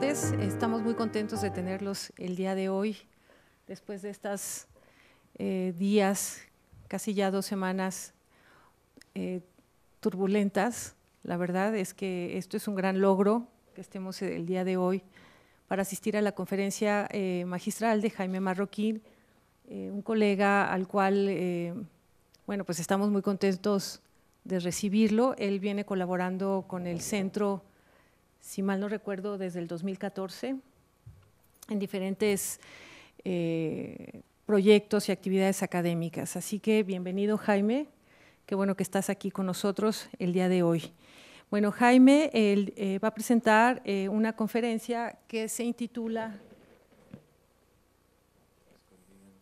tardes. Estamos muy contentos de tenerlos el día de hoy, después de estos eh, días, casi ya dos semanas eh, turbulentas. La verdad es que esto es un gran logro que estemos el día de hoy para asistir a la conferencia eh, magistral de Jaime Marroquín, un colega al cual, bueno, pues estamos muy contentos de recibirlo. Él viene colaborando con el Centro si mal no recuerdo, desde el 2014, en diferentes eh, proyectos y actividades académicas. Así que bienvenido, Jaime. Qué bueno que estás aquí con nosotros el día de hoy. Bueno, Jaime eh, va a presentar eh, una conferencia que se intitula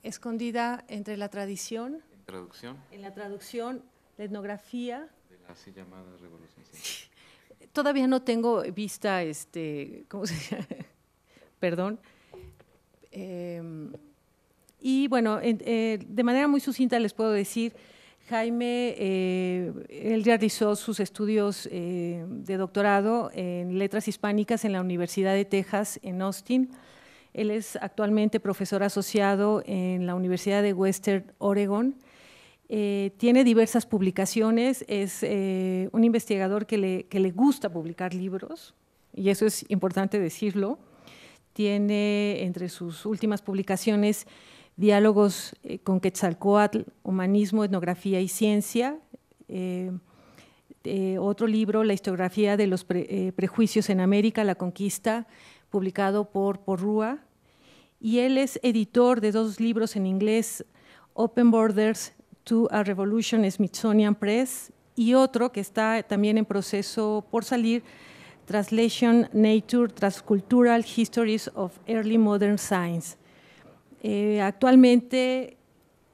Escondida entre la tradición. En traducción. En la traducción, la etnografía. De la así llamada todavía no tengo vista, este, ¿cómo se llama? Perdón. Em, y bueno, eh, de manera muy sucinta les puedo decir, Jaime, eh, él realizó sus estudios eh, de doctorado en letras hispánicas en la Universidad de Texas en Austin. Él es actualmente profesor asociado en la Universidad de Western Oregon eh, tiene diversas publicaciones, es eh, un investigador que le, gusta publicar libros, y eso es importante decirlo. Tiene entre sus últimas publicaciones diálogos eh, con Quetzalcoatl, humanismo, etnografía y ciencia. otro libro, La historiografía de los prejuicios en América, La conquista, publicado por Rúa. Y él es editor de dos libros en inglés, Open Borders to a Revolution Smithsonian Press y otro que está también en proceso por salir, Translation Nature Transcultural Histories of Early Modern Science. Eh, actualmente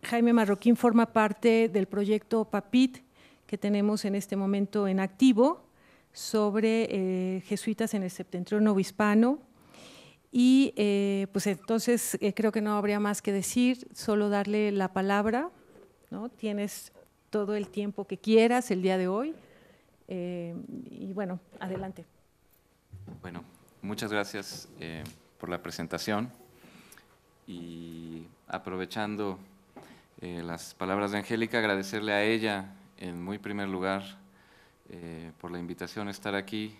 Jaime Marroquín forma parte del proyecto PAPIT que tenemos en este momento en activo sobre eh, jesuitas en el septentrión hispano. y eh, pues entonces creo que no habría más que decir, solo darle la palabra ¿no? Tienes todo el tiempo que quieras el día de hoy. Eh, y bueno, adelante. Bueno, muchas gracias eh, por la presentación. Y aprovechando eh, las palabras de Angélica, agradecerle a ella en muy primer lugar por la invitación a estar aquí.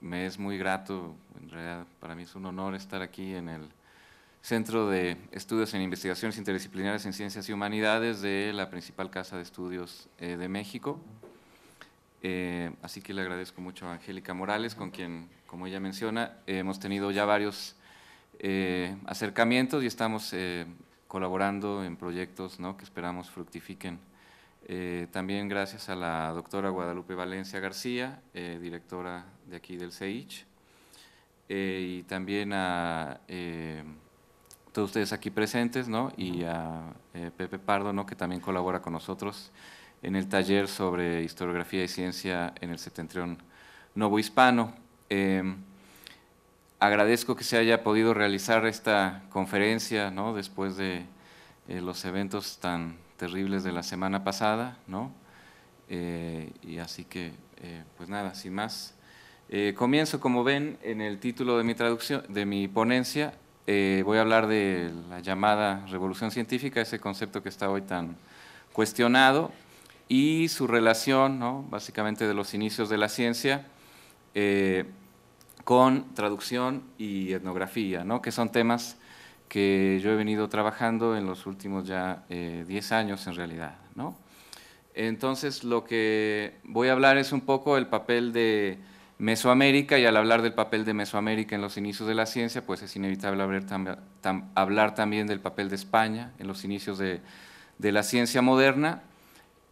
me es muy grato, en realidad para mí es un honor estar aquí en el Centro de Estudios en Investigaciones Interdisciplinarias en Ciencias y Humanidades de la principal Casa de Estudios eh, de México. Eh, así que le agradezco mucho a Angélica Morales, con quien, como ella menciona, hemos tenido ya varios eh, acercamientos y estamos colaborando en proyectos que esperamos fructifiquen. también gracias a la doctora Guadalupe Valencia García, directora de aquí del CEICH, y también a todos ustedes aquí presentes, ¿no? Y a eh, Pepe Pardo, ¿no? Que también colabora con nosotros en el taller sobre historiografía y ciencia en el septentrión Novo Hispano. Em, agradezco que se haya podido realizar esta conferencia, ¿no? Después de eh, los eventos tan terribles de la semana pasada, eh, y así que, pues nada, sin más. comienzo, como ven, en el título de mi, traducción, de mi ponencia, eh, voy a hablar de la llamada revolución científica, ese concepto que está hoy tan cuestionado, y su relación, ¿no? básicamente, de los inicios de la ciencia eh, con traducción y etnografía, que son temas que yo he venido trabajando en los últimos ya 10 eh, años en realidad. Entonces, lo que voy a hablar es un poco el papel de Mesoamérica y al hablar del papel de Mesoamérica en los inicios de la ciencia, pues es inevitable hablar, también del papel de España en los inicios de, la ciencia moderna.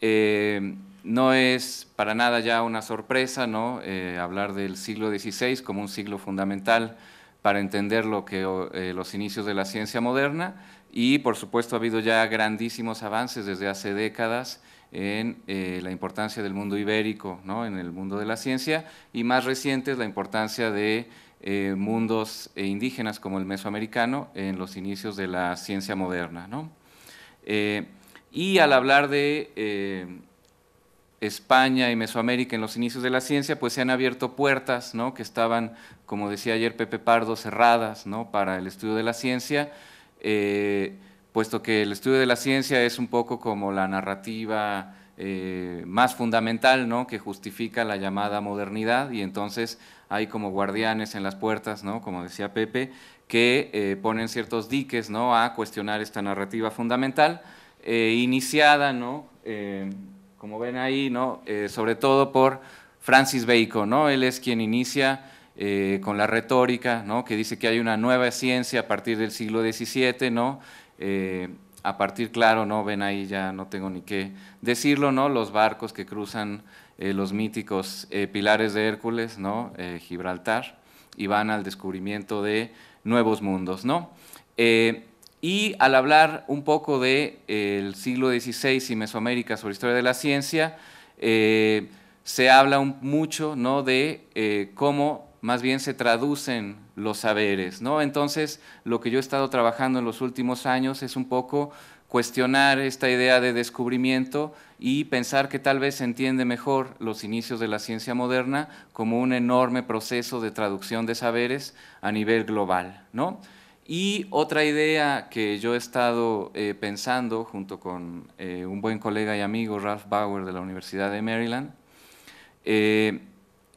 Eh, no es para nada ya una sorpresa eh, hablar del siglo XVI como un siglo fundamental para entender lo que eh, los inicios de la ciencia moderna y por supuesto ha habido ya grandísimos avances desde hace décadas en eh, la importancia del mundo ibérico, en el mundo de la ciencia, y más reciente es la importancia de eh, mundos eh, indígenas como el mesoamericano en los inicios de la ciencia moderna. y al hablar de España y Mesoamérica en los inicios de la ciencia, pues se han abierto puertas que estaban, como decía ayer Pepe Pardo, cerradas para el estudio de la ciencia puesto que el estudio de la ciencia es un poco como la narrativa eh, más fundamental ¿no? que justifica la llamada modernidad y entonces hay como guardianes en las puertas, ¿no? como decía Pepe, que eh, ponen ciertos diques ¿no? a cuestionar esta narrativa fundamental, eh, iniciada, ¿no? como ven ahí, ¿no? sobre todo por Francis Bacon, ¿no? él es quien inicia con la retórica, ¿no? que dice que hay una nueva ciencia a partir del siglo XVII, ¿no? Eh, a partir, claro, no ven ahí ya no tengo ni qué decirlo, ¿no? Los barcos que cruzan eh, los míticos eh, pilares de Hércules, ¿no? Gibraltar, y van al descubrimiento de nuevos mundos, ¿no? y al hablar un poco del siglo XVI y Mesoamérica sobre historia de la ciencia, se habla mucho ¿no? de cómo más bien se traducen los saberes, ¿no? Entonces, lo que yo he estado trabajando en los últimos años es un poco cuestionar esta idea de descubrimiento y pensar que tal vez se entiende mejor los inicios de la ciencia moderna como un enorme proceso de traducción de saberes a nivel global, ¿no? Y otra idea que yo he estado eh, pensando junto con eh, un buen colega y amigo, Ralph Bauer, de la Universidad de Maryland, eh,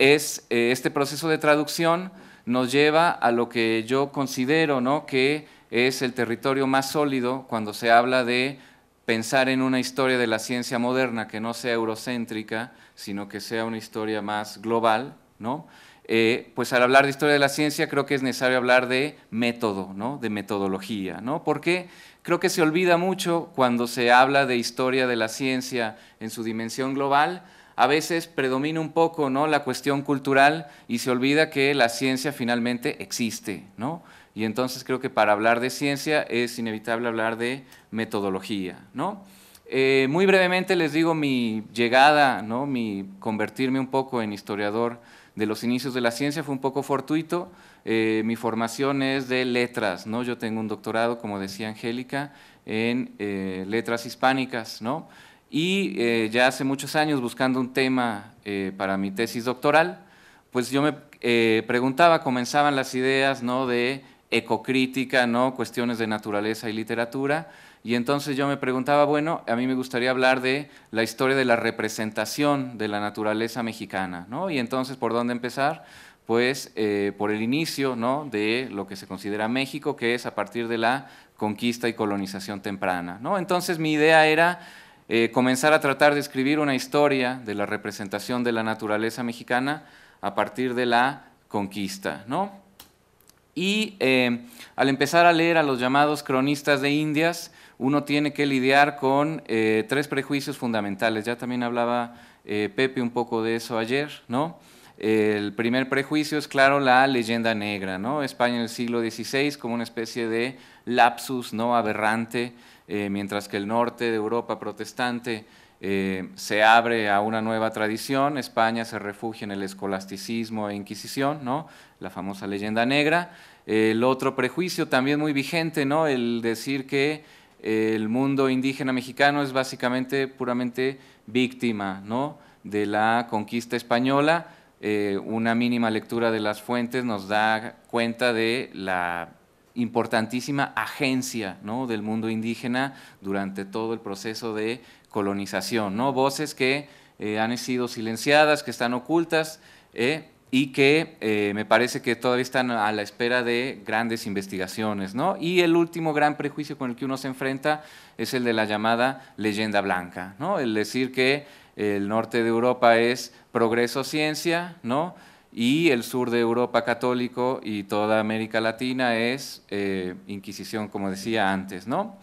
es eh, este proceso de traducción nos lleva a lo que yo considero ¿no? que es el territorio más sólido cuando se habla de pensar en una historia de la ciencia moderna que no sea eurocéntrica, sino que sea una historia más global, ¿no? Eh, pues al hablar de historia de la ciencia creo que es necesario hablar de método, ¿no? de metodología, porque creo que se olvida mucho cuando se habla de historia de la ciencia en su dimensión global, a veces predomina un poco ¿no? la cuestión cultural y se olvida que la ciencia finalmente existe, ¿no? Y entonces creo que para hablar de ciencia es inevitable hablar de metodología, ¿no? Eh, muy brevemente les digo mi llegada, ¿no? mi convertirme un poco en historiador de los inicios de la ciencia fue un poco fortuito. Eh, mi formación es de letras, ¿no? Yo tengo un doctorado, como decía Angélica, en eh, letras hispánicas, ¿no? Y eh, ya hace muchos años, buscando un tema eh, para mi tesis doctoral, pues yo me eh, preguntaba, comenzaban las ideas ¿no? de ecocrítica, ¿no? cuestiones de naturaleza y literatura, y entonces yo me preguntaba, bueno, a mí me gustaría hablar de la historia de la representación de la naturaleza mexicana, ¿no? y entonces, ¿por dónde empezar? Pues por el inicio ¿no? de lo que se considera México, que es a partir de la conquista y colonización temprana. ¿no? Entonces mi idea era eh, comenzar a tratar de escribir una historia de la representación de la naturaleza mexicana a partir de la conquista, ¿no? Y eh, al empezar a leer a los llamados cronistas de Indias, uno tiene que lidiar con eh, tres prejuicios fundamentales. Ya también hablaba Pepe un poco de eso ayer, ¿no? El primer prejuicio es, claro, la leyenda negra, ¿no? España en el siglo XVI como una especie de lapsus no aberrante eh, mientras que el norte de Europa protestante eh, se abre a una nueva tradición, España se refugia en el escolasticismo e Inquisición, ¿no? la famosa leyenda negra. El otro prejuicio también muy vigente, ¿no? el decir que eh, el mundo indígena mexicano es básicamente puramente víctima ¿no? de la conquista española. una mínima lectura de las fuentes nos da cuenta de la importantísima agencia del mundo indígena durante todo el proceso de colonización, voces que eh, han sido silenciadas, que están ocultas eh, y que eh, me parece que todavía están a la espera de grandes investigaciones. Y el último gran prejuicio con el que uno se enfrenta es el de la llamada leyenda blanca, ¿no? el decir que el norte de Europa es progreso ciencia, ¿no? y el sur de Europa católico y toda América Latina es eh, Inquisición, como decía antes, ¿no?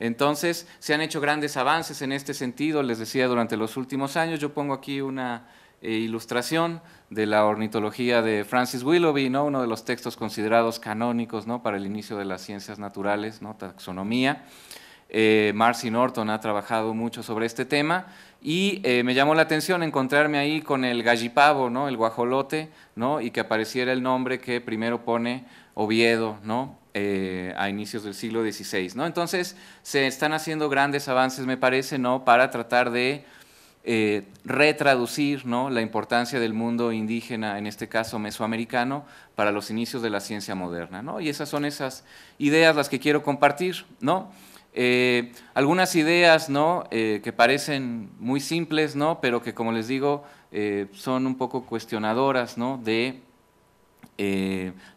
Entonces, se han hecho grandes avances en este sentido, les decía, durante los últimos años. Yo pongo aquí una eh, ilustración de la ornitología de Francis Willoughby, ¿no? uno de los textos considerados canónicos ¿no? para el inicio de las ciencias naturales, ¿no? taxonomía. Eh, Marcy Norton ha trabajado mucho sobre este tema y eh, me llamó la atención encontrarme ahí con el gallipavo, ¿no? El guajolote, ¿no? Y que apareciera el nombre que primero pone Oviedo, ¿no? Eh, a inicios del siglo XVI, ¿no? Entonces se están haciendo grandes avances, me parece, ¿no? Para tratar de eh, retraducir ¿no? la importancia del mundo indígena, en este caso mesoamericano, para los inicios de la ciencia moderna. ¿no? Y esas son esas ideas las que quiero compartir. ¿no? Eh, algunas ideas eh, que parecen muy simples, pero que como les digo eh, son un poco cuestionadoras de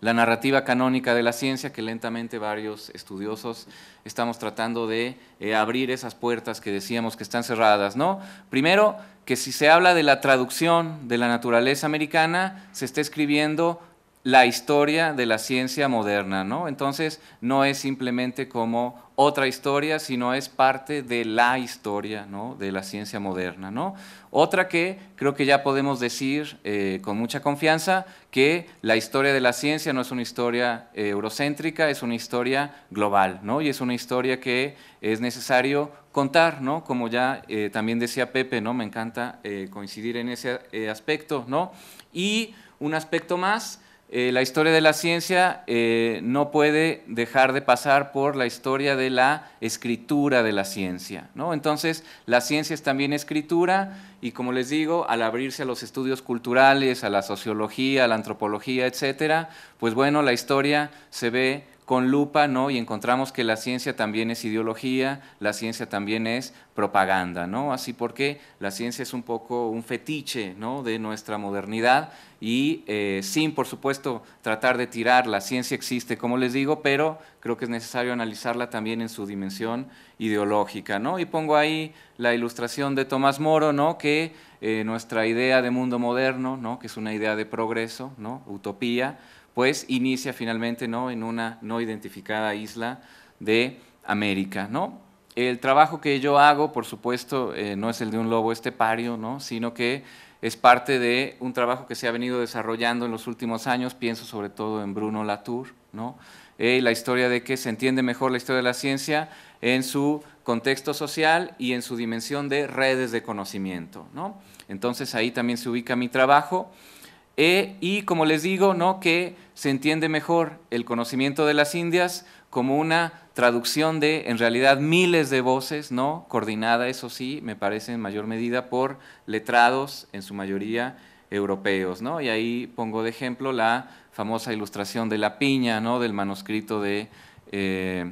la narrativa canónica de la ciencia que lentamente varios estudiosos estamos tratando de abrir esas puertas que decíamos que están cerradas. Primero, que si se habla de la traducción de la naturaleza americana, se está escribiendo la historia de la ciencia moderna, ¿no? Entonces, no es simplemente como otra historia, sino es parte de la historia, ¿no? De la ciencia moderna, ¿no? Otra que creo que ya podemos decir eh, con mucha confianza que la historia de la ciencia no es una historia eh, eurocéntrica, es una historia global, ¿no? Y es una historia que es necesario contar, ¿no? Como ya eh, también decía Pepe, ¿no? Me encanta coincidir en ese aspecto, ¿no? Y un aspecto más eh, la historia de la ciencia eh, no puede dejar de pasar por la historia de la escritura de la ciencia. ¿no? Entonces, la ciencia es también escritura y, como les digo, al abrirse a los estudios culturales, a la sociología, a la antropología, etc., pues bueno, la historia se ve con lupa, ¿no? Y encontramos que la ciencia también es ideología, la ciencia también es propaganda, ¿no? Así porque la ciencia es un poco un fetiche, ¿no? De nuestra modernidad y eh, sin, por supuesto, tratar de tirar, la ciencia existe, como les digo, pero creo que es necesario analizarla también en su dimensión ideológica, ¿no? Y pongo ahí la ilustración de Tomás Moro, ¿no? Que eh, nuestra idea de mundo moderno, ¿no? Que es una idea de progreso, ¿no? Utopía pues inicia finalmente en una no identificada isla de América. ¿no? El trabajo que yo hago, por supuesto, eh, no es el de un lobo estepario, ¿no? sino que es parte de un trabajo que se ha venido desarrollando en los últimos años, pienso sobre todo en Bruno Latour, ¿no? Eh, la historia de que se entiende mejor la historia de la ciencia en su contexto social y en su dimensión de redes de conocimiento. Entonces ahí también se ubica mi trabajo y e, como les digo, ¿no? que se entiende mejor el conocimiento de las Indias como una traducción de, en realidad, miles de voces, ¿no? coordinada, eso sí, me parece en mayor medida por letrados, en su mayoría europeos. Y ahí pongo de ejemplo la famosa ilustración de la piña, ¿no? del manuscrito de... Eh,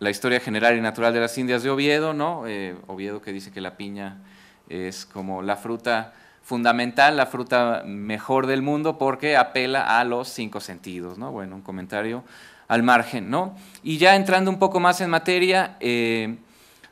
la historia general y natural de las Indias de Oviedo, ¿no? Eh, Oviedo que dice que la piña es como la fruta fundamental, la fruta mejor del mundo porque apela a los cinco sentidos, ¿no? Bueno, un comentario al margen, ¿no? Y ya entrando un poco más en materia, eh,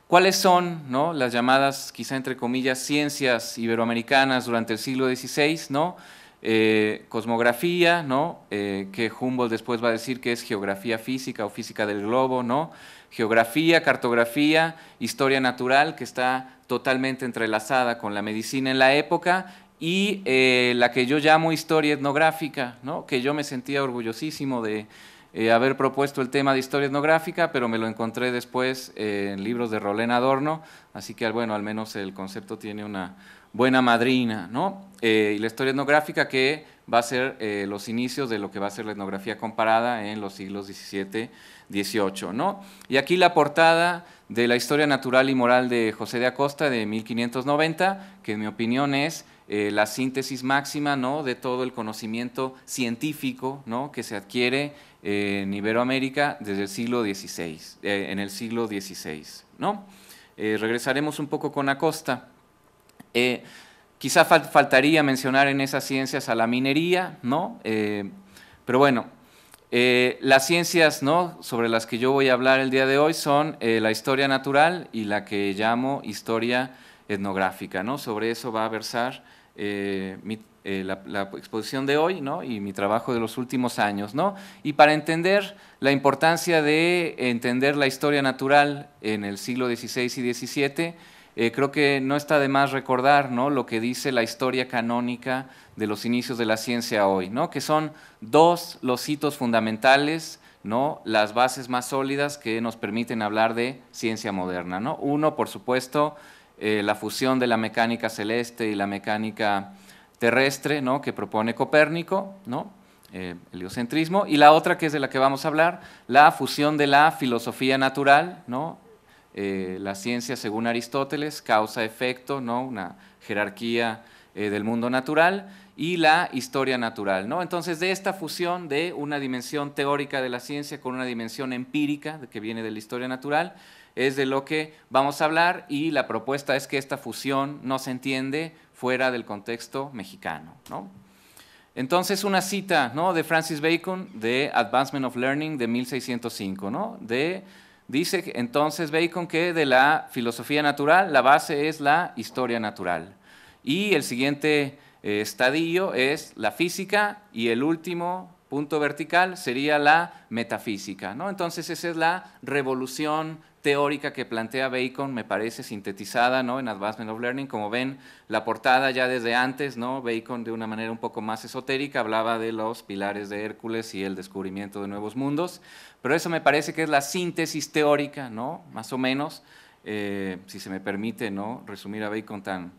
¿cuáles son, ¿no? Las llamadas, quizá entre comillas, ciencias iberoamericanas durante el siglo XVI, ¿no? Eh, cosmografía, ¿no? Eh, que Humboldt después va a decir que es geografía física o física del globo, ¿no? geografía, cartografía, historia natural, que está totalmente entrelazada con la medicina en la época, y eh, la que yo llamo historia etnográfica, ¿no? que yo me sentía orgullosísimo de eh, haber propuesto el tema de historia etnográfica, pero me lo encontré después eh, en libros de Rolén Adorno, así que bueno, al menos el concepto tiene una buena madrina, ¿no? y la historia etnográfica que va a ser eh, los inicios de lo que va a ser la etnografía comparada en los siglos XVII, XVIII. ¿no? Y aquí la portada de la historia natural y moral de José de Acosta de 1590, que en mi opinión es eh, la síntesis máxima ¿no? de todo el conocimiento científico que se adquiere en Iberoamérica desde el siglo XVI, eh, en el siglo XVI. ¿no? regresaremos un poco con Acosta. Quizás faltaría mencionar en esas ciencias a la minería, ¿no? Eh, pero bueno, eh, las ciencias ¿no? sobre las que yo voy a hablar el día de hoy son eh, la historia natural y la que llamo historia etnográfica. ¿no? Sobre eso va a versar la, exposición de hoy y mi trabajo de los últimos años. ¿no? Y para entender la importancia de entender la historia natural en el siglo XVI y XVII, eh, creo que no está de más recordar ¿no? lo que dice la historia canónica de los inicios de la ciencia hoy, ¿no? que son dos los hitos fundamentales, ¿no? las bases más sólidas que nos permiten hablar de ciencia moderna. Uno, por supuesto, eh, la fusión de la mecánica celeste y la mecánica terrestre que propone Copérnico, ¿no? Eh, heliocentrismo, y la otra que es de la que vamos a hablar, la fusión de la filosofía natural, ¿no? Eh, la ciencia, según Aristóteles, causa-efecto, ¿no? una jerarquía eh, del mundo natural, y la historia natural. ¿no? Entonces, de esta fusión de una dimensión teórica de la ciencia con una dimensión empírica que viene de la historia natural, es de lo que vamos a hablar y la propuesta es que esta fusión no se entiende fuera del contexto mexicano. Entonces, una cita ¿no? de Francis Bacon de Advancement of Learning de 1605, de Dice entonces Bacon que de la filosofía natural la base es la historia natural. Y el siguiente eh, estadio es la física y el último punto vertical sería la metafísica. ¿no? Entonces esa es la revolución teórica que plantea Bacon me parece sintetizada ¿no? en Advancement of Learning. Como ven, la portada ya desde antes, ¿no? Bacon de una manera un poco más esotérica hablaba de los pilares de Hércules y el descubrimiento de nuevos mundos, pero eso me parece que es la síntesis teórica, ¿no? más o menos, eh, si se me permite ¿no? resumir a Bacon tan,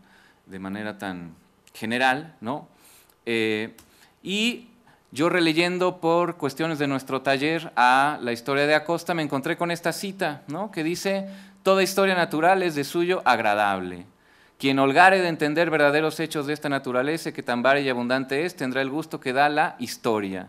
de manera tan general. ¿no? Eh, y yo releyendo por cuestiones de nuestro taller a la historia de Acosta me encontré con esta cita, ¿no? Que dice, toda historia natural es de suyo agradable. Quien holgare de entender verdaderos hechos de esta naturaleza, que tan varia y abundante es, tendrá el gusto que da la historia.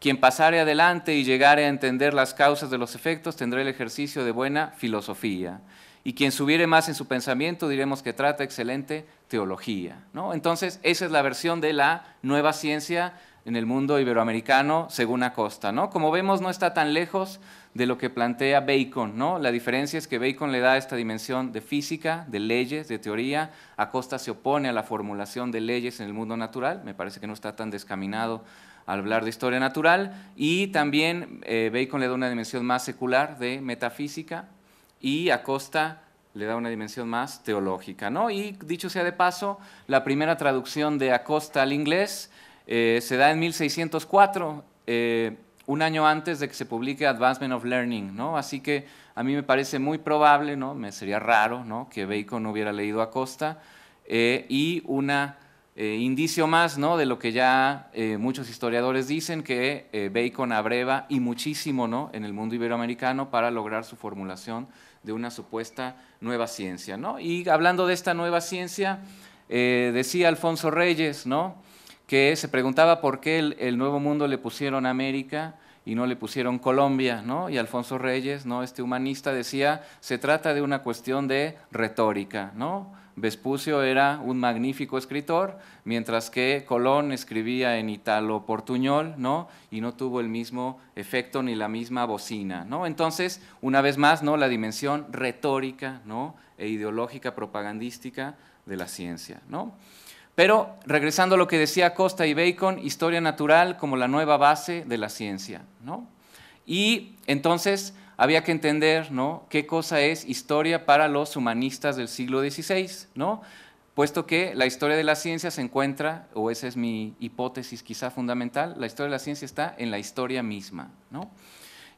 Quien pasare adelante y llegare a entender las causas de los efectos, tendrá el ejercicio de buena filosofía. Y quien subiere más en su pensamiento, diremos que trata excelente teología. ¿no? Entonces, esa es la versión de la nueva ciencia en el mundo iberoamericano según Acosta. ¿no? Como vemos, no está tan lejos de lo que plantea Bacon. ¿no? La diferencia es que Bacon le da esta dimensión de física, de leyes, de teoría. Acosta se opone a la formulación de leyes en el mundo natural. Me parece que no está tan descaminado al hablar de historia natural. Y también eh, Bacon le da una dimensión más secular de metafísica y Acosta le da una dimensión más teológica. ¿no? Y dicho sea de paso, la primera traducción de Acosta al inglés eh, se da en 1604, eh, un año antes de que se publique Advancement of Learning, ¿no? Así que a mí me parece muy probable, ¿no? Me sería raro, ¿no? Que Bacon hubiera leído a Costa. Eh, y un indicio más, ¿no? De lo que ya muchos historiadores dicen, que Bacon abreva y muchísimo, ¿no? En el mundo iberoamericano para lograr su formulación de una supuesta nueva ciencia, ¿no? Y hablando de esta nueva ciencia, decía Alfonso Reyes, ¿no? que se preguntaba por qué el, Nuevo Mundo le pusieron América y no le pusieron Colombia, ¿no? Y Alfonso Reyes, ¿no? Este humanista decía, se trata de una cuestión de retórica, ¿no? Vespucio era un magnífico escritor, mientras que Colón escribía en italo portuñol, ¿no? Y no tuvo el mismo efecto ni la misma bocina, ¿no? Entonces, una vez más, ¿no? La dimensión retórica, ¿no? E ideológica propagandística de la ciencia, ¿no? Pero regresando a lo que decía Costa y Bacon, historia natural como la nueva base de la ciencia. ¿no? Y entonces había que entender ¿no? qué cosa es historia para los humanistas del siglo XVI, ¿no? puesto que la historia de la ciencia se encuentra, o esa es mi hipótesis quizá fundamental, la historia de la ciencia está en la historia misma. ¿no?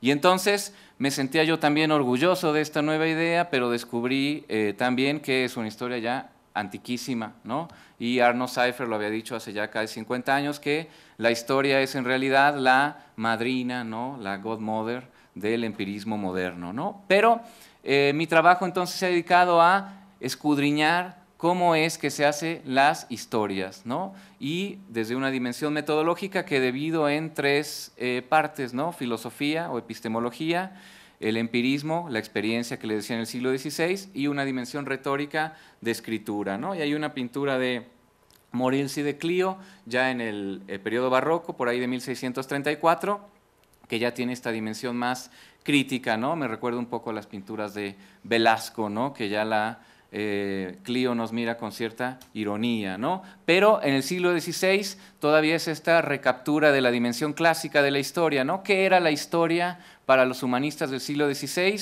Y entonces me sentía yo también orgulloso de esta nueva idea, pero descubrí eh, también que es una historia ya antiquísima, ¿no? y Arno Seifer lo había dicho hace ya casi 50 años, que la historia es en realidad la madrina, ¿no? la godmother del empirismo moderno. ¿no? Pero eh, mi trabajo entonces se ha dedicado a escudriñar cómo es que se hacen las historias, ¿no? Y desde una dimensión metodológica que debido en tres eh, partes, ¿no? Filosofía o epistemología, el empirismo, la experiencia que le decía en el siglo XVI, y una dimensión retórica de escritura, Y hay una pintura de morirse de Clio, ya en el, eh, periodo barroco, por ahí de 1634, que ya tiene esta dimensión más crítica, ¿no? Me recuerdo un poco a las pinturas de Velasco, ¿no? Que ya la eh, Clio nos mira con cierta ironía, ¿no? Pero en el siglo XVI todavía es esta recaptura de la dimensión clásica de la historia, ¿no? ¿Qué era la historia para los humanistas del siglo XVI?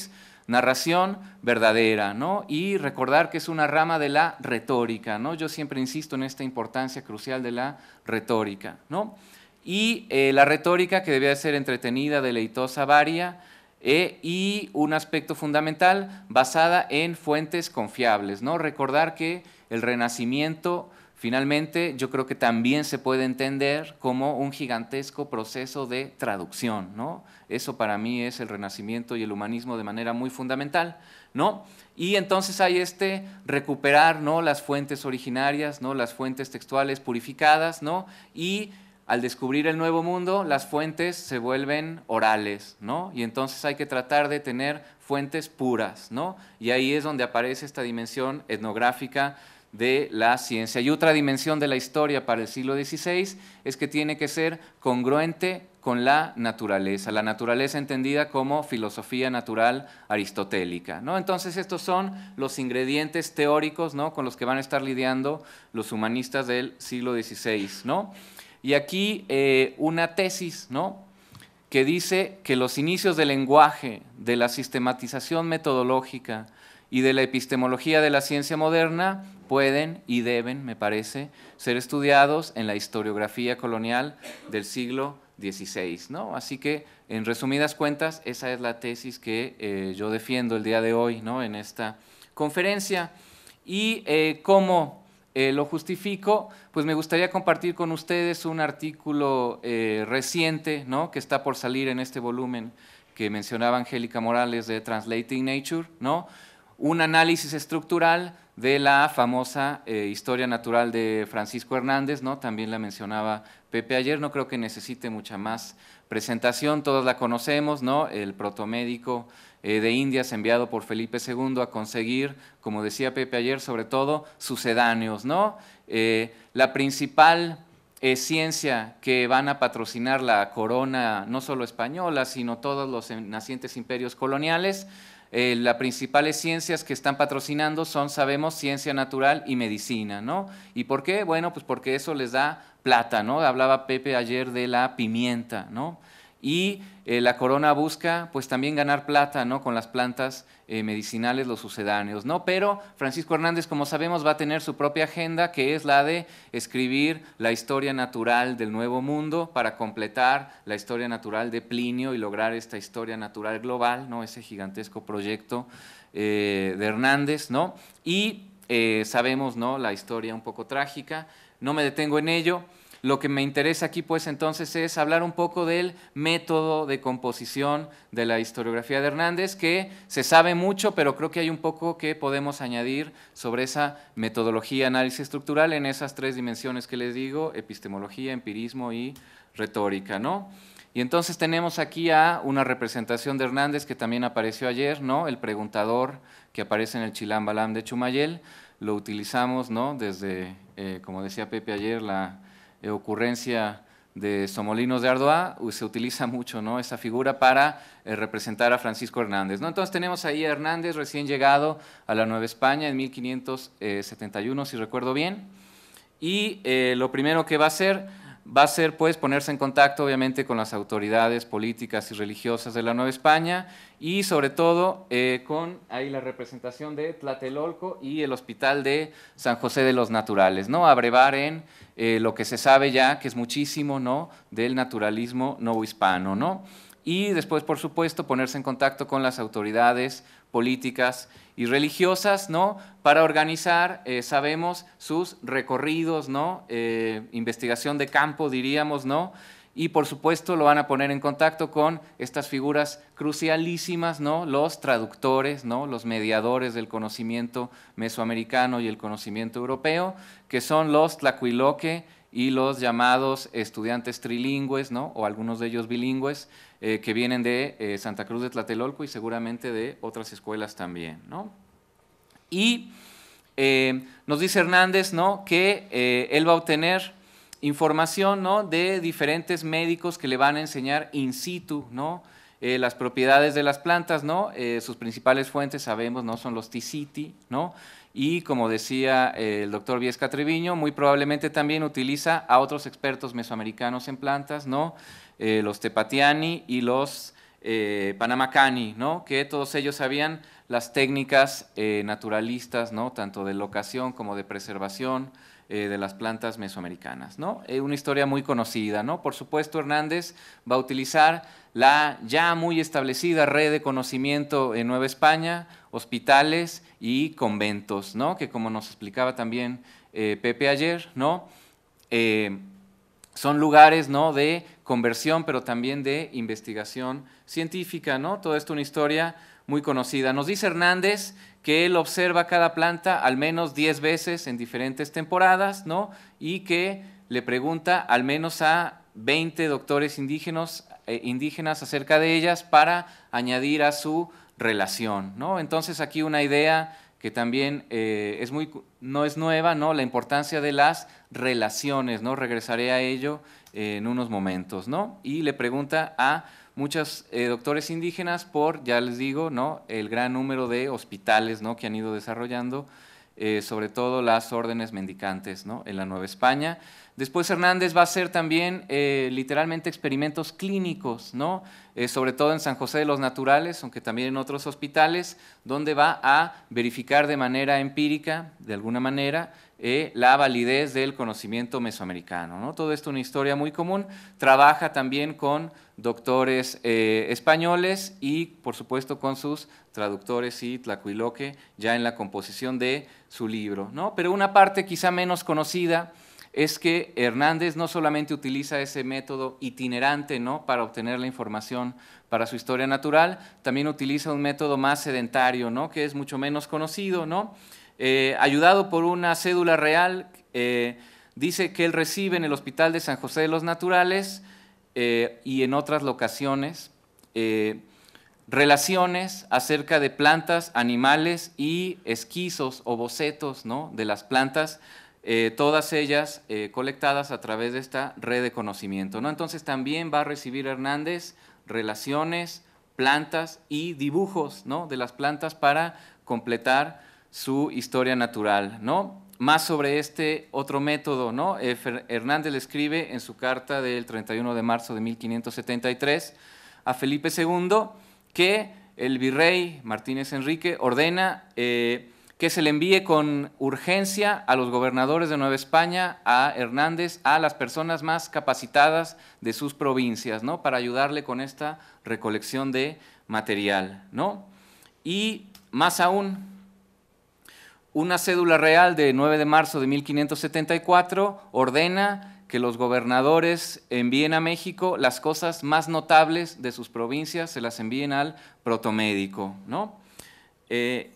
narración verdadera, ¿no? Y recordar que es una rama de la retórica, ¿no? Yo siempre insisto en esta importancia crucial de la retórica, ¿no? Y eh, la retórica que debía ser entretenida, deleitosa, varia, eh, y un aspecto fundamental basada en fuentes confiables, ¿no? Recordar que el Renacimiento Finalmente, yo creo que también se puede entender como un gigantesco proceso de traducción, ¿no? Eso para mí es el renacimiento y el humanismo de manera muy fundamental, ¿no? Y entonces hay este recuperar, ¿no? Las fuentes originarias, ¿no? Las fuentes textuales purificadas, ¿no? Y al descubrir el nuevo mundo, las fuentes se vuelven orales, ¿no? Y entonces hay que tratar de tener fuentes puras, ¿no? Y ahí es donde aparece esta dimensión etnográfica de la ciencia. Y otra dimensión de la historia para el siglo XVI es que tiene que ser congruente con la naturaleza, la naturaleza entendida como filosofía natural aristotélica. ¿no? Entonces estos son los ingredientes teóricos ¿no? con los que van a estar lidiando los humanistas del siglo XVI. Y aquí eh, una tesis que dice que los inicios del lenguaje, de la sistematización metodológica, y de la epistemología de la ciencia moderna pueden y deben, me parece, ser estudiados en la historiografía colonial del siglo XVI. ¿no? Así que, en resumidas cuentas, esa es la tesis que eh, yo defiendo el día de hoy ¿no? en esta conferencia. Y eh, cómo eh, lo justifico, pues me gustaría compartir con ustedes un artículo eh, reciente ¿no? que está por salir en este volumen que mencionaba Angélica Morales de Translating Nature, ¿no? un análisis estructural de la famosa eh, historia natural de Francisco Hernández, ¿no? También la mencionaba Pepe ayer, no creo que necesite mucha más presentación, todos la conocemos, ¿no? El protomédico eh, de Indias enviado por Felipe II a conseguir, como decía Pepe ayer, sobre todo sucedáneos, ¿no? Eh, la principal ciencia que van a patrocinar la corona, no solo española, sino todos los nacientes imperios coloniales, eh, las principales ciencias que están patrocinando son, sabemos, ciencia natural y medicina, ¿no? ¿Y por qué? Bueno, pues porque eso les da plata, ¿no? Hablaba Pepe ayer de la pimienta, ¿no? Y eh, la corona busca pues también ganar plata ¿no? con las plantas eh, medicinales, los sucedáneos. ¿no? Pero Francisco Hernández, como sabemos, va a tener su propia agenda, que es la de escribir la historia natural del Nuevo Mundo para completar la historia natural de Plinio y lograr esta historia natural global, ¿no? ese gigantesco proyecto eh, de Hernández. ¿no? Y sabemos ¿no? la historia un poco trágica, no me detengo en ello. Lo que me interesa aquí pues entonces es hablar un poco del método de composición de la historiografía de Hernández, que se sabe mucho, pero creo que hay un poco que podemos añadir sobre esa metodología, análisis estructural en esas tres dimensiones que les digo, epistemología, empirismo y retórica, ¿no? Y entonces tenemos aquí a una representación de Hernández que también apareció ayer, ¿no? El preguntador que aparece en el Chilam Balam de Chumayel, lo utilizamos, ¿no? Desde, eh, como decía Pepe ayer, la ocurrencia de Somolinos de Ardoa, se utiliza mucho ¿no? esa figura para eh, representar a Francisco Hernández. ¿no? Entonces tenemos ahí a Hernández recién llegado a la Nueva España en 1571, eh, si recuerdo bien, y eh, lo primero que va a hacer va a ser pues ponerse en contacto obviamente con las autoridades políticas y religiosas de la Nueva España y sobre todo eh, con ahí la representación de Tlatelolco y el Hospital de San José de los Naturales, ¿no? Abrevar en eh, lo que se sabe ya, que es muchísimo, ¿no? Del naturalismo novohispano, ¿no? Y después, por supuesto, ponerse en contacto con las autoridades políticas y religiosas, ¿no? Para organizar, eh, sabemos, sus recorridos, ¿no? Eh, investigación de campo, diríamos, ¿no? Y por supuesto lo van a poner en contacto con estas figuras crucialísimas, ¿no? Los traductores, ¿no? Los mediadores del conocimiento mesoamericano y el conocimiento europeo, que son los tlacuiloque y los llamados estudiantes trilingües, ¿no? o algunos de ellos bilingües, eh, que vienen de eh, Santa Cruz de Tlatelolco y seguramente de otras escuelas también. Y eh, nos dice Hernández ¿no? que él va a obtener información ¿no? de diferentes médicos que le van a enseñar in situ, ¿no? las propiedades de las plantas, ¿no? sus principales fuentes sabemos, ¿no? Son los t ¿no? y como decía eh, el doctor Viesca Treviño, muy probablemente también utiliza a otros expertos mesoamericanos en plantas, ¿no? Eh, los Tepatiani y los eh, Panamacani, ¿no? que todos ellos sabían las técnicas naturalistas, ¿no? tanto de locación como de preservación, eh, de las plantas mesoamericanas. ¿no? Eh, una historia muy conocida. ¿no? Por supuesto, Hernández va a utilizar la ya muy establecida red de conocimiento en Nueva España, hospitales y conventos, ¿no? que como nos explicaba también eh, Pepe ayer, ¿no? son lugares ¿no? de conversión, pero también de investigación científica, ¿no? Todo esto una historia muy conocida. Nos dice Hernández que él observa cada planta al menos 10 veces en diferentes temporadas, ¿no? Y que le pregunta al menos a 20 doctores indígenas, eh, indígenas acerca de ellas para añadir a su relación, ¿no? Entonces aquí una idea que también eh, es muy, no es nueva, ¿no? La importancia de las relaciones, ¿no? Regresaré a ello en unos momentos, ¿no? Y le pregunta a muchos eh, doctores indígenas por, ya les digo, ¿no? el gran número de hospitales ¿no? que han ido desarrollando, eh, sobre todo las órdenes mendicantes ¿no? en la Nueva España. Después Hernández va a hacer también eh, literalmente experimentos clínicos, ¿no? sobre todo en San José de los Naturales, aunque también en otros hospitales, donde va a verificar de manera empírica, de alguna manera, eh, la validez del conocimiento mesoamericano. ¿no? Todo esto es una historia muy común. Trabaja también con doctores eh, españoles y, por supuesto, con sus traductores y tlacuiloque ya en la composición de su libro. ¿no? Pero una parte quizá menos conocida es que Hernández no solamente utiliza ese método itinerante ¿no? para obtener la información para su historia natural, también utiliza un método más sedentario, ¿no? que es mucho menos conocido, ¿no? Eh, ayudado por una cédula real, eh, dice que él recibe en el Hospital de San José de los Naturales eh, y en otras locaciones relaciones acerca de plantas, animales y esquizos o bocetos de las plantas, todas ellas colectadas a través de esta red de conocimiento. Entonces también va a recibir Hernández relaciones, plantas y dibujos de las plantas para completar su historia natural, ¿no? Más sobre este otro método, ¿no? Eh, Hernández le escribe en su carta del 31 de marzo de 1573 a Felipe II que el virrey Martínez Enrique ordena eh, que se le envíe con urgencia a los gobernadores de Nueva España, a Hernández, a las personas más capacitadas de sus provincias, ¿no? Para ayudarle con esta recolección de material, ¿no? Y más aún, una cédula real de 9 de marzo de 1574 ordena que los gobernadores envíen a México las cosas más notables de sus provincias, se las envíen al protomédico. ¿no? Eh,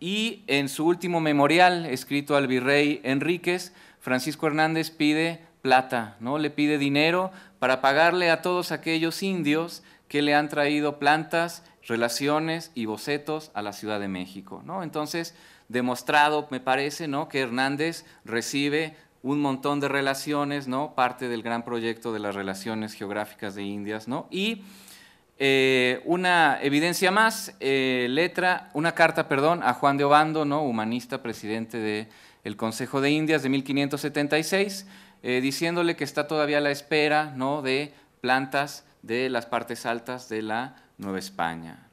y en su último memorial, escrito al virrey Enríquez, Francisco Hernández pide plata, ¿no? le pide dinero para pagarle a todos aquellos indios que le han traído plantas, relaciones y bocetos a la Ciudad de México. ¿no? Entonces, demostrado, me parece, ¿no? que Hernández recibe un montón de relaciones, ¿no? parte del gran proyecto de las relaciones geográficas de Indias. ¿no? Y eh, una evidencia más, eh, letra, una carta, perdón, a Juan de Obando, ¿no? humanista, presidente del Consejo de Indias de 1576, eh, diciéndole que está todavía a la espera ¿no? de plantas de las partes altas de la Nueva España.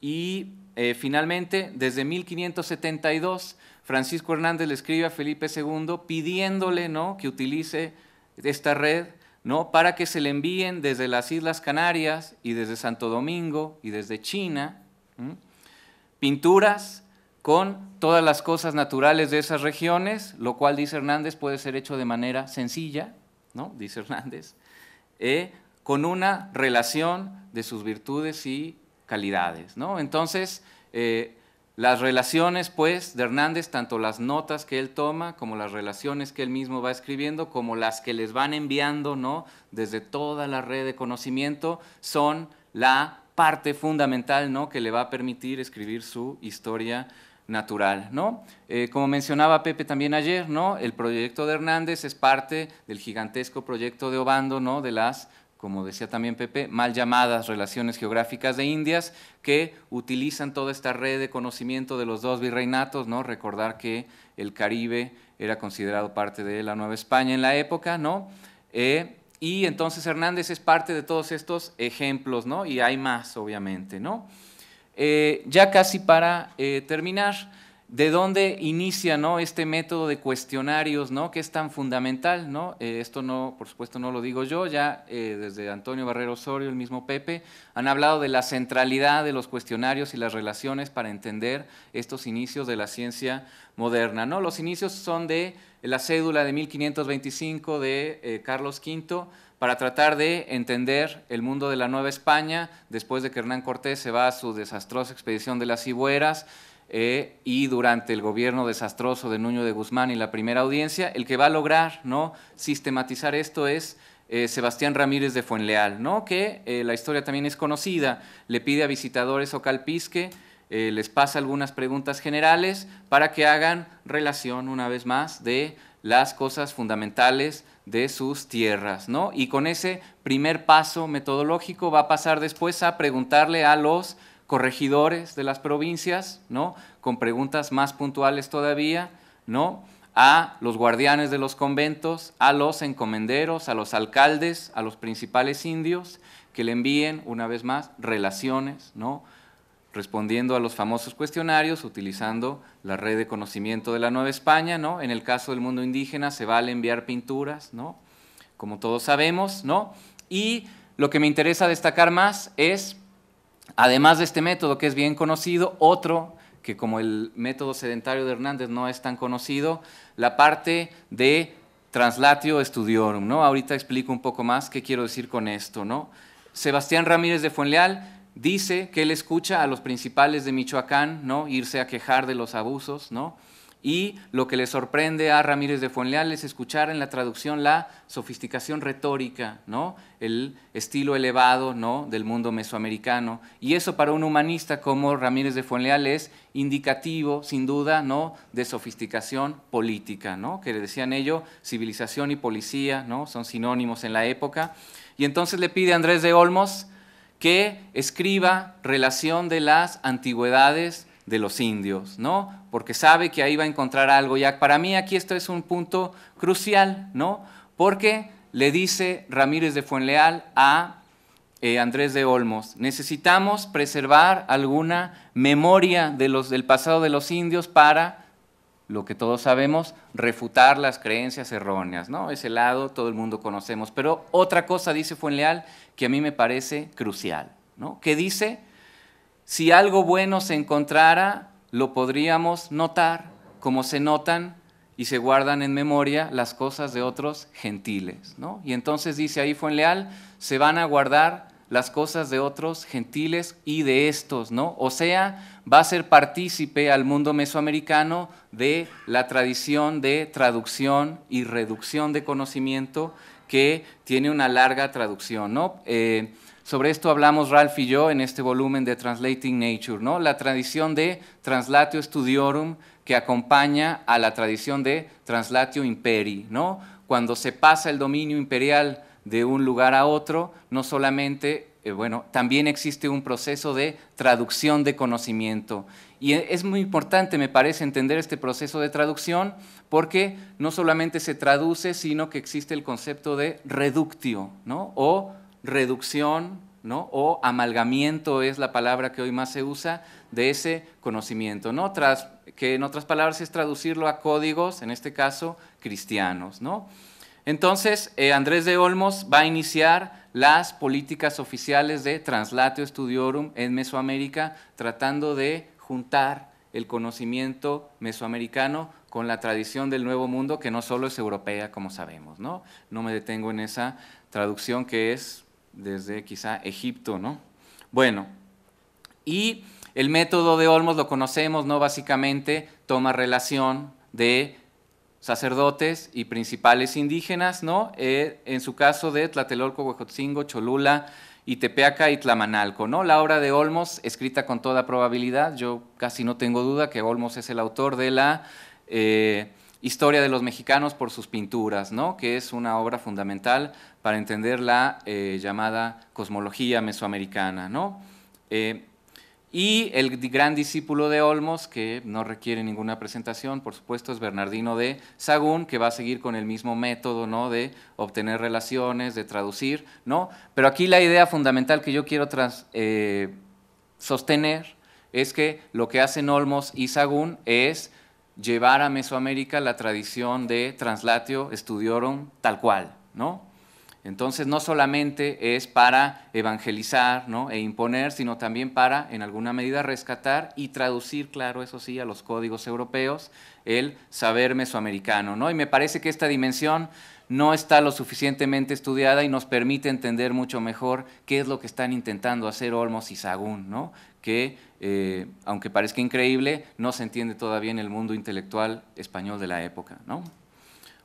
Y eh, finalmente, desde 1572, Francisco Hernández le escribe a Felipe II pidiéndole ¿no? que utilice esta red ¿no? para que se le envíen desde las Islas Canarias y desde Santo Domingo y desde China pinturas con todas las cosas naturales de esas regiones, lo cual, dice Hernández, puede ser hecho de manera sencilla, ¿no? dice Hernández, eh, con una relación de sus virtudes y calidades. ¿no? Entonces, eh, las relaciones pues, de Hernández, tanto las notas que él toma, como las relaciones que él mismo va escribiendo, como las que les van enviando ¿no? desde toda la red de conocimiento, son la parte fundamental ¿no? que le va a permitir escribir su historia natural, ¿no? Eh, como mencionaba Pepe también ayer, ¿no? El proyecto de Hernández es parte del gigantesco proyecto de Obando, ¿no? De las como decía también Pepe, mal llamadas relaciones geográficas de Indias, que utilizan toda esta red de conocimiento de los dos virreinatos, ¿no? Recordar que el Caribe era considerado parte de la Nueva España en la época, eh, y entonces Hernández es parte de todos estos ejemplos, ¿no? Y hay más, obviamente, eh, ya casi para eh, terminar, de dónde inicia ¿no? este método de cuestionarios ¿no? que es tan fundamental. ¿no? Eh, esto no, por supuesto, no lo digo yo, ya eh, desde Antonio Barrero Osorio, el mismo Pepe, han hablado de la centralidad de los cuestionarios y las relaciones para entender estos inicios de la ciencia moderna. ¿no? Los inicios son de la cédula de 1525 de eh, Carlos V para tratar de entender el mundo de la Nueva España después de que Hernán Cortés se va a su desastrosa expedición de las Cibueras eh, y durante el gobierno desastroso de Nuño de Guzmán y la primera audiencia, el que va a lograr ¿no? sistematizar esto es eh, Sebastián Ramírez de Fuenleal, ¿no? que eh, la historia también es conocida, le pide a visitadores o calpisque, les pasa algunas preguntas generales para que hagan relación una vez más de las cosas fundamentales de sus tierras, ¿no? Y con ese primer paso metodológico va a pasar después a preguntarle a los corregidores de las provincias, ¿no? Con preguntas más puntuales todavía, ¿no? A los guardianes de los conventos, a los encomenderos, a los alcaldes, a los principales indios, que le envíen, una vez más, relaciones, ¿no? Respondiendo a los famosos cuestionarios, utilizando la red de conocimiento de la Nueva España, ¿no? En el caso del mundo indígena se vale enviar pinturas, ¿no? Como todos sabemos, ¿no? Y lo que me interesa destacar más es Además de este método que es bien conocido, otro que como el método sedentario de Hernández no es tan conocido, la parte de translatio studiorum, ¿no? Ahorita explico un poco más qué quiero decir con esto, ¿no? Sebastián Ramírez de Fuenleal dice que él escucha a los principales de Michoacán, ¿no? Irse a quejar de los abusos, ¿no? Y lo que le sorprende a Ramírez de Fuenleal es escuchar en la traducción la sofisticación retórica, ¿no? el estilo elevado ¿no? del mundo mesoamericano. Y eso para un humanista como Ramírez de Fuenleal es indicativo, sin duda, ¿no? de sofisticación política, ¿no? que le decían ellos, civilización y policía ¿no? son sinónimos en la época. Y entonces le pide a Andrés de Olmos que escriba relación de las antigüedades de los indios, ¿no? Porque sabe que ahí va a encontrar algo. Ya para mí aquí esto es un punto crucial, ¿no? Porque le dice Ramírez de Fuenleal a eh, Andrés de Olmos, necesitamos preservar alguna memoria de los, del pasado de los indios para, lo que todos sabemos, refutar las creencias erróneas, ¿no? Ese lado todo el mundo conocemos. Pero otra cosa dice Fuenleal que a mí me parece crucial, ¿no? Que dice si algo bueno se encontrara, lo podríamos notar, como se notan y se guardan en memoria las cosas de otros gentiles. ¿no? Y entonces dice ahí leal, se van a guardar las cosas de otros gentiles y de estos, ¿no? O sea, va a ser partícipe al mundo mesoamericano de la tradición de traducción y reducción de conocimiento que tiene una larga traducción, ¿no? Eh, sobre esto hablamos Ralph y yo en este volumen de Translating Nature, ¿no? La tradición de Translatio Studiorum que acompaña a la tradición de Translatio Imperi, ¿no? Cuando se pasa el dominio imperial de un lugar a otro, no solamente, eh, bueno, también existe un proceso de traducción de conocimiento. Y e, es muy importante, me parece, entender este proceso de traducción porque no solamente se traduce, sino que existe el concepto de reductio, ¿no? O reducción ¿no? o amalgamiento es la palabra que hoy más se usa de ese conocimiento, que en otras palabras es traducirlo a códigos, en este caso cristianos. ¿no? Entonces, eh, Andrés de Olmos va a iniciar las políticas oficiales de Translatio Studiorum en Mesoamérica, tratando de juntar el conocimiento mesoamericano con la tradición del Nuevo Mundo, que no solo es europea, como sabemos. No, no me detengo en esa traducción que es desde quizá Egipto, ¿no? Bueno, y el método de Olmos lo conocemos, ¿no? Básicamente toma relación de sacerdotes y principales indígenas, ¿no? Eh, en su caso de Tlatelolco, Huejotzingo, Cholula, Itepeaca y Tlamanalco, ¿no? La obra de Olmos, escrita con toda probabilidad, yo casi no tengo duda que Olmos es el autor de la eh, Historia de los mexicanos por sus pinturas, ¿no? que es una obra fundamental para entender la eh, llamada cosmología mesoamericana. ¿no? Eh, y el gran discípulo de Olmos, que no requiere ninguna presentación, por supuesto, es Bernardino de Sagún, que va a seguir con el mismo método, ¿no? De obtener relaciones, de traducir, ¿no? Pero aquí la idea fundamental que yo quiero eh, sostener es que lo que hacen Olmos y Sagún es llevar a Mesoamérica la tradición de translatio studiorum tal cual, ¿no? Entonces no solamente es para evangelizar ¿no? e imponer, sino también para, en alguna medida, rescatar y traducir, claro, eso sí, a los códigos europeos el saber mesoamericano. ¿no? Y me parece que esta dimensión no está lo suficientemente estudiada y nos permite entender mucho mejor qué es lo que están intentando hacer Olmos y Sagún, ¿no? que eh, aunque parezca increíble, no se entiende todavía en el mundo intelectual español de la época. ¿no?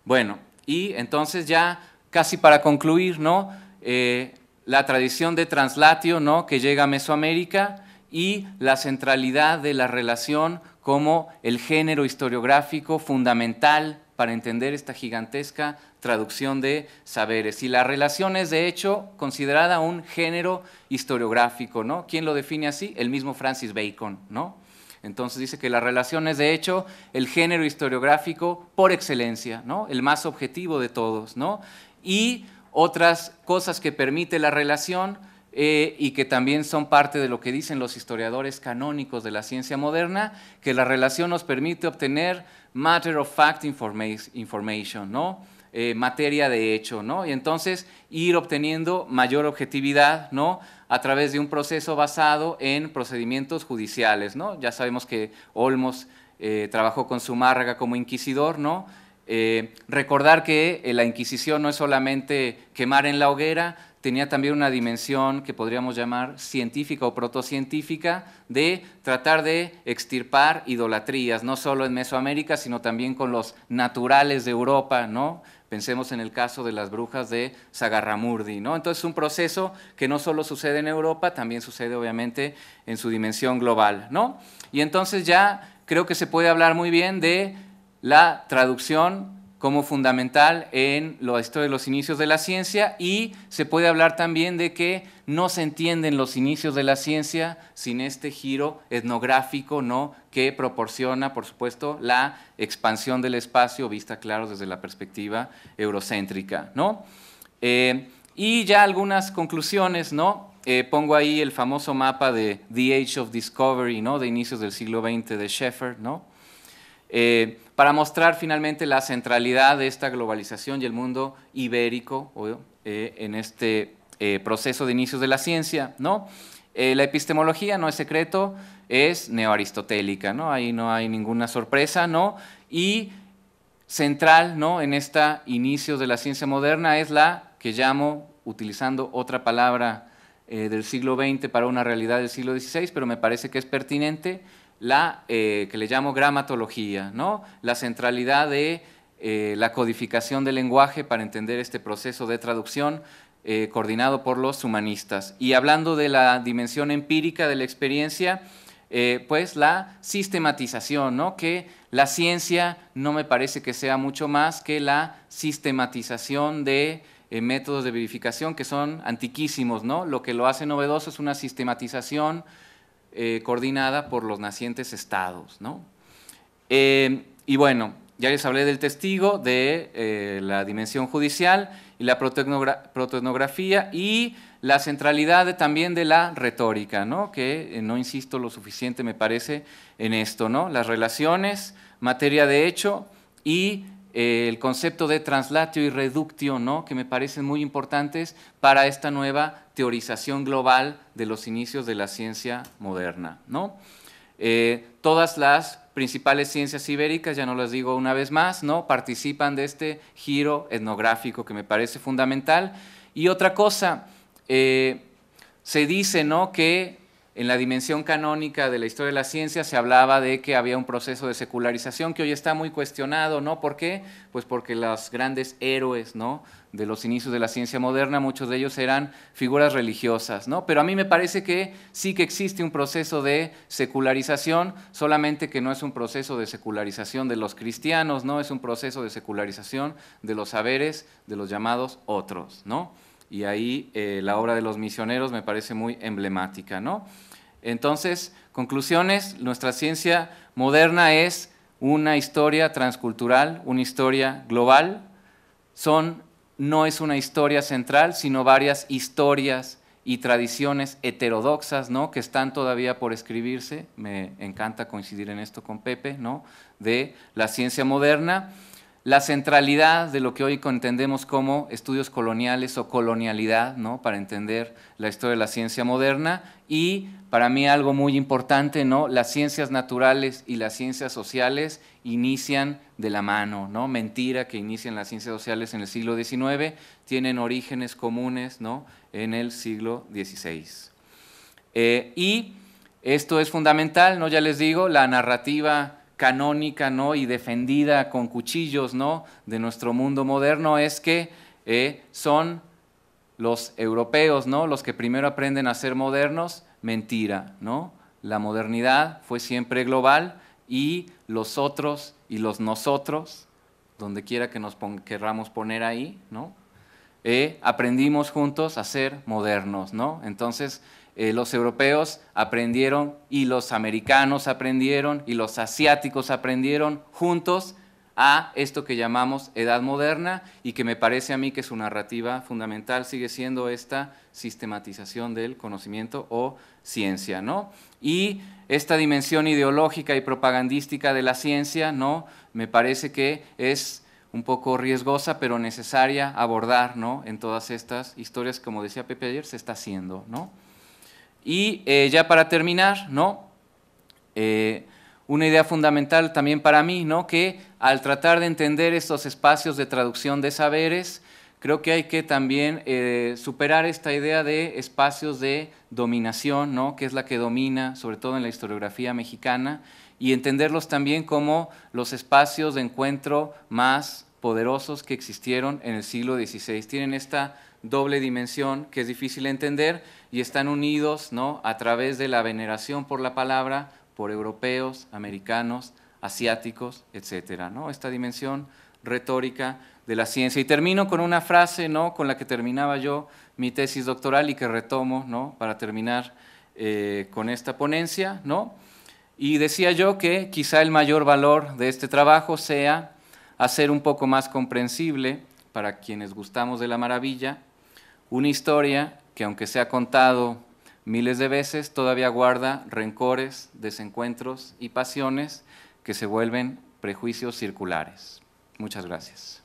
Bueno, y entonces ya casi para concluir, ¿no? Eh, la tradición de translatio ¿no? que llega a Mesoamérica y la centralidad de la relación como el género historiográfico fundamental para entender esta gigantesca traducción de saberes. Y la relación es, de hecho, considerada un género historiográfico, ¿no? ¿Quién lo define así? El mismo Francis Bacon, ¿no? Entonces dice que la relación es, de hecho, el género historiográfico por excelencia, ¿no? El más objetivo de todos, ¿no? Y otras cosas que permite la relación eh, y que también son parte de lo que dicen los historiadores canónicos de la ciencia moderna, que la relación nos permite obtener matter of fact information, ¿no? Eh, materia de hecho, ¿no? Y entonces ir obteniendo mayor objetividad, ¿no? A través de un proceso basado en procedimientos judiciales, ¿no? Ya sabemos que Olmos eh, trabajó con Zumárraga como inquisidor, ¿no? Eh, recordar que la Inquisición no es solamente quemar en la hoguera, tenía también una dimensión que podríamos llamar científica o protocientífica de tratar de extirpar idolatrías, no solo en Mesoamérica, sino también con los naturales de Europa, ¿no? Pensemos en el caso de las brujas de Sagarramurdi, ¿no? Entonces, es un proceso que no solo sucede en Europa, también sucede obviamente en su dimensión global, ¿no? Y entonces ya creo que se puede hablar muy bien de la traducción como fundamental en la historia de los inicios de la ciencia y se puede hablar también de que no se entienden los inicios de la ciencia sin este giro etnográfico ¿no? que proporciona, por supuesto, la expansión del espacio vista, claro, desde la perspectiva eurocéntrica. ¿no? Eh, y ya algunas conclusiones, ¿no? Eh, pongo ahí el famoso mapa de The Age of Discovery, ¿no? De inicios del siglo XX de Shepherd, ¿no? Eh, para mostrar finalmente la centralidad de esta globalización y el mundo ibérico eh, en este eh, proceso de inicios de la ciencia. ¿no? la epistemología, no es secreto, es neoaristotélica, ¿no? ahí no hay ninguna sorpresa, y central ¿no? en estos inicios de la ciencia moderna es la que llamo, utilizando otra palabra del siglo XX para una realidad del siglo XVI, pero me parece que es pertinente, la eh, que le llamo gramatología, la centralidad de eh, la codificación del lenguaje para entender este proceso de traducción eh, coordinado por los humanistas. Y hablando de la dimensión empírica de la experiencia, pues la sistematización, que la ciencia no me parece que sea mucho más que la sistematización de métodos de verificación que son antiquísimos. Lo que lo hace novedoso es una sistematización eh, coordinada por los nacientes estados. ¿no? Eh, y bueno, ya les hablé del testigo, de eh, la dimensión judicial y la protoetnografía y la centralidad también de la retórica, ¿no? que no insisto lo suficiente, me parece, en esto, ¿no? las relaciones, materia de hecho y el concepto de translatio y reductio, ¿no? que me parecen muy importantes para esta nueva teorización global de los inicios de la ciencia moderna. ¿no? Eh, todas las principales ciencias ibéricas, ya no las digo una vez más, ¿no? participan de este giro etnográfico que me parece fundamental. Y otra cosa, eh, se dice ¿no? que en la dimensión canónica de la historia de la ciencia se hablaba de que había un proceso de secularización que hoy está muy cuestionado, ¿no? ¿Por qué? Pues porque los grandes héroes, ¿no? de los inicios de la ciencia moderna, muchos de ellos eran figuras religiosas, ¿no? Pero a mí me parece que sí que existe un proceso de secularización, solamente que no es un proceso de secularización de los cristianos, no es un proceso de secularización de los saberes de los llamados otros, ¿no? Y ahí eh, la obra de los misioneros me parece muy emblemática, ¿no? Entonces, conclusiones, nuestra ciencia moderna es una historia transcultural, una historia global, son no es una historia central, sino varias historias y tradiciones heterodoxas, Que están todavía por escribirse. Me encanta coincidir en esto con Pepe, ¿no? De la ciencia moderna la centralidad de lo que hoy entendemos como estudios coloniales o colonialidad, ¿no? para entender la historia de la ciencia moderna, y para mí algo muy importante, ¿no? las ciencias naturales y las ciencias sociales inician de la mano, ¿no? mentira que inician las ciencias sociales en el siglo XIX, tienen orígenes comunes ¿no? en el siglo XVI. Eh, y esto es fundamental, ¿no? ya les digo, la narrativa canónica ¿no? y defendida con cuchillos ¿no? de nuestro mundo moderno es que eh, son los europeos ¿no? los que primero aprenden a ser modernos. Mentira, ¿no? La modernidad fue siempre global y los otros y los nosotros, donde quiera que nos querramos poner ahí, ¿no? Eh, aprendimos juntos a ser modernos, ¿no? Entonces, eh, los europeos aprendieron y los americanos aprendieron y los asiáticos aprendieron juntos a esto que llamamos edad moderna y que me parece a mí que su narrativa fundamental sigue siendo esta sistematización del conocimiento o ciencia, ¿no? Y esta dimensión ideológica y propagandística de la ciencia, ¿no? Me parece que es un poco riesgosa, pero necesaria abordar, ¿no? En todas estas historias, como decía Pepe ayer, se está haciendo, ¿no? Y eh, ya para terminar, ¿no? Eh, una idea fundamental también para mí, ¿no? Que al tratar de entender estos espacios de traducción de saberes, creo que hay que también eh, superar esta idea de espacios de dominación, ¿no? que es la que domina, sobre todo en la historiografía mexicana, y entenderlos también como los espacios de encuentro más poderosos que existieron en el siglo XVI. Tienen esta doble dimensión que es difícil entender, y están unidos ¿no? a través de la veneración por la palabra por europeos, americanos, asiáticos, etcétera, ¿no? Esta dimensión retórica de la ciencia. Y termino con una frase ¿no? con la que terminaba yo mi tesis doctoral y que retomo ¿no? para terminar eh, con esta ponencia. ¿no? Y decía yo que quizá el mayor valor de este trabajo sea hacer un poco más comprensible, para quienes gustamos de la maravilla, una historia que aunque ha contado miles de veces, todavía guarda rencores, desencuentros y pasiones que se vuelven prejuicios circulares. Muchas gracias.